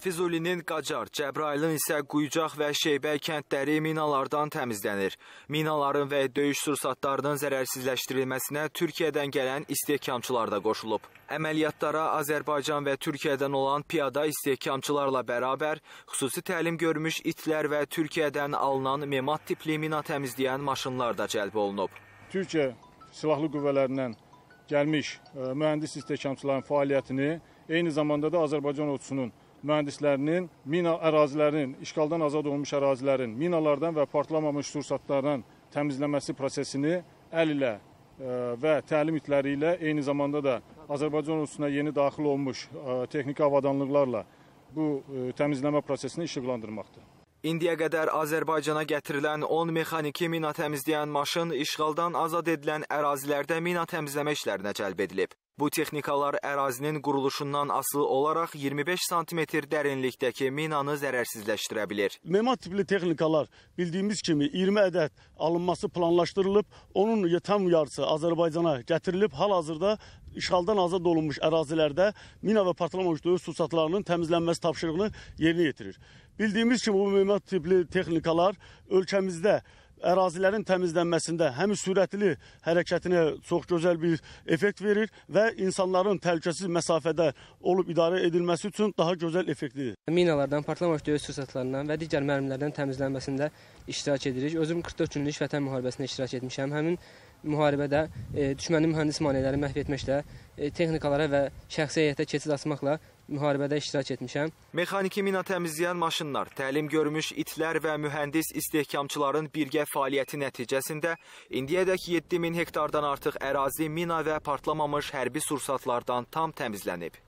Füzulinin Qacar, Cəbrailin isə Quyucaq və Şeybəy kəndləri minalardan təmizlənir. Minaların və döyüş sursatlarının zərərsizləşdirilməsinə Türkiyədən gələn istehkamçılar da qoşulub. Əməliyyatlara Azərbaycan və Türkiyədən olan piyada istehkamçılarla bərabər xüsusi təlim görmüş itlər və Türkiyədən alınan memat tipli mina təmizləyən maşınlar da cəlb olunub. Türkiyə silahlı qüvvələrindən gəlmiş e, mühəndis istehkamçıların fəaliyyətini eyni zamanda da Azərbaycan ordusunun mühəndislərinin mina ərazilərinin, işğaldan azad olunmuş ərazilərin minalardan və partlamamış sursatlardan təmizləməsi prosesini əl ilə e, və təlim itləri ilə eyni zamanda da Azərbaycan ordusuna yeni daxil olmuş e, texniki avadanlıqlarla bu e, təmizləmə prosesini işıqlandırmaqdır. İndiyə qədər Azərbaycana gətirilən 10 mexaniki mina təmizləyən maşın işğaldan azad edilən ərazilərdə mina təmizləmə işlərinə cəlb edilib. Bu texnikalar ərazinin quruluşundan asılı olaraq 25 sm dərinlikdəki minanı zərərsizləşdirə bilər. Memar tipli texnikalar bildiyimiz kimi 20 ədəd alınması planlaşdırılıb, onun tam yarısı Azərbaycana gətirilib. Hal-hazırda işğaldan azad olunmuş ərazilərdə mina və partlamamış döyüş sursatlarının təmizlənməsi tapşırığını yerinə yetirir. Bildiyimiz kimi bu memar tipli texnikalar ölkəmizdə ərazilərin təmizlənməsində həm sürətli hərəkətinə çox gözəl bir effekt verir və insanların təhlükəsiz məsafədə olub idarə edilməsi üçün daha gözəl effektlidir. Minalardan, partlamış döyüş sursatlarından və digər mərmilərdən təmizlənməsində iştirak edirik. Özüm 44 günlük vətən müharibəsində iştirak etmişəm. Həmin müharibədə e, düşmənin mühəndis maneələri məhv etməklə, e, texnikalara və şəxsi heyətə keçid açmaqla müharibədə iştirak etmişəm. Mexaniki mina təmizləyən maşınlar, təlim görmüş itlər və mühəndis istehkamçıların birgə fəaliyyəti nəticəsində indiyədək 7000 hektardan artıq ərazi mina və partlamamış hərbi sursatlardan tam təmizlənib.